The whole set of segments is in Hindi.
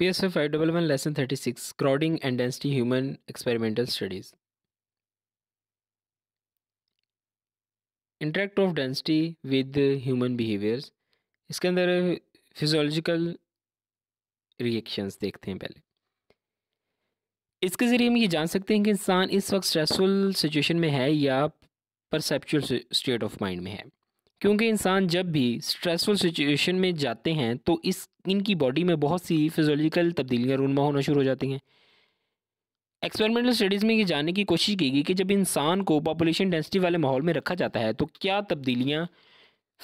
P S F five double one lesson thirty six crowding and density human experimental studies interact of density with human behaviours इसके अंदर फिजोलॉजिकल रिएक्शंस देखते हैं पहले इसके ज़रिए हम ये जान सकते हैं कि इंसान इस वक्त स्ट्रेसफुल सिचुएशन में है या परसेप्चुअल स्टेट ऑफ माइंड में है क्योंकि इंसान जब भी स्ट्रेसफुल सिचुएशन में जाते हैं तो इस इनकी बॉडी में बहुत सी फिजोलॉजिकल तब्दीलियाँ रूनमा होना शुरू हो जाती हैं एक्सपेरिमेंटल स्टडीज़ में ये जानने की कोशिश की गई कि जब इंसान को पॉपुलेशन डेंसिटी वाले माहौल में रखा जाता है तो क्या तब्दीलियाँ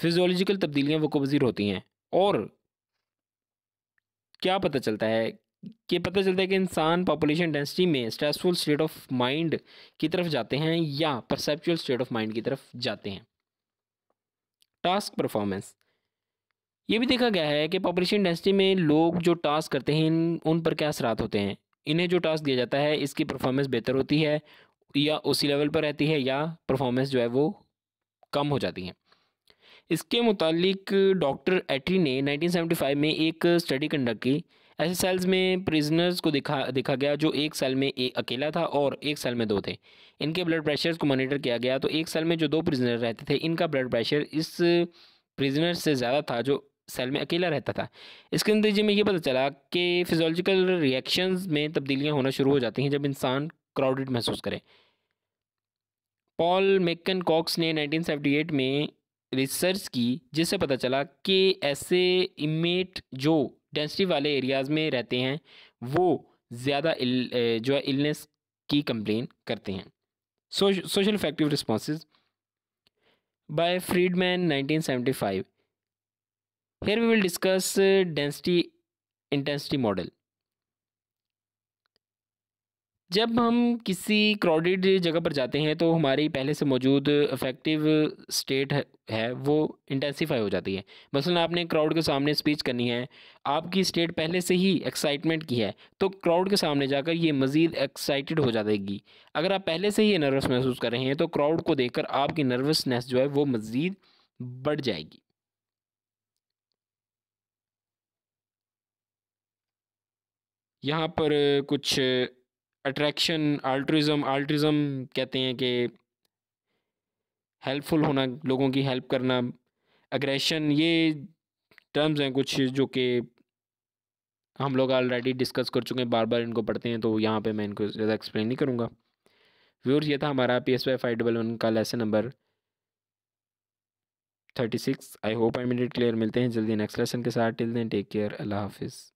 फिजोलॉजिकल तब्दीलियाँ पजीर होती हैं और क्या पता चलता है कि पता चलता है कि इंसान पॉपुलेशन डेंसिटी में स्ट्रेसफुल स्टेट ऑफ माइंड की तरफ जाते हैं या परसेप्चुअल स्टेट ऑफ माइंड की तरफ जाते हैं टास्क परफॉर्मेंस ये भी देखा गया है कि पॉपुलेशन डेंसिटी में लोग जो टास्क करते हैं उन पर क्या असरात होते हैं इन्हें जो टास्क दिया जाता है इसकी परफॉर्मेंस बेहतर होती है या उसी लेवल पर रहती है या परफॉर्मेंस जो है वो कम हो जाती है इसके मुतालिक डॉक्टर एट्री ने 1975 में एक स्टडी कंडक्ट की ऐसे सेल्स में प्रिजनर्स को दिखा देखा गया जो एक सेल में एक अकेला था और एक सेल में दो थे इनके ब्लड प्रेशर को मॉनिटर किया गया तो एक सेल में जो दो प्रिजनर रहते थे इनका ब्लड प्रेशर इस प्रिजनर से ज़्यादा था जो सेल में अकेला रहता था इसके नतीजे में ये पता चला कि फिजोलॉजिकल रिएक्शंस में तब्दीलियाँ होना शुरू हो जाती हैं जब इंसान क्राउडेड महसूस करें पॉल मेकन कॉक्स ने 1978 में रिसर्च की जिससे पता चला कि ऐसे इमेट जो डेंसिटी वाले एरियाज़ में रहते हैं वो ज़्यादा जो है इलनेस की कंप्लेन करते हैं social effective response by Freedman nineteen seventy five here we will discuss density intensity model जब हम किसी क्राउडेड जगह पर जाते हैं तो हमारी पहले से मौजूद अफेक्टिव स्टेट है वो इंटेंसीफाई हो जाती है मसलन आपने क्राउड के सामने स्पीच करनी है आपकी स्टेट पहले से ही एक्साइटमेंट की है तो क्राउड के सामने जाकर ये मज़ीद एक्साइटेड हो जाएगी अगर आप पहले से ही नर्वस महसूस कर रहे हैं तो क्राउड को देख आपकी नर्वसनेस जो है वो मज़ीद बढ़ जाएगी यहाँ पर कुछ अट्रैक्शन आल्ट्रिज़म आल्ट्रिज़म कहते हैं कि हेल्पफुल होना लोगों की हेल्प करना अग्रेशन ये टर्म्स हैं कुछ जो कि हम लोग ऑलरेडी डिस्कस कर चुके हैं बार बार इनको पढ़ते हैं तो यहाँ पे मैं इनको ज़्यादा एक्सप्लेन नहीं करूँगा व्यूर्स ये था हमारा P S Y five double one का lesson number thirty six I hope I made it clear मिलते हैं जल्दी नेक्स्ट लेसन के साथ टिल देन टेक केयर अल्लाह हाफिज़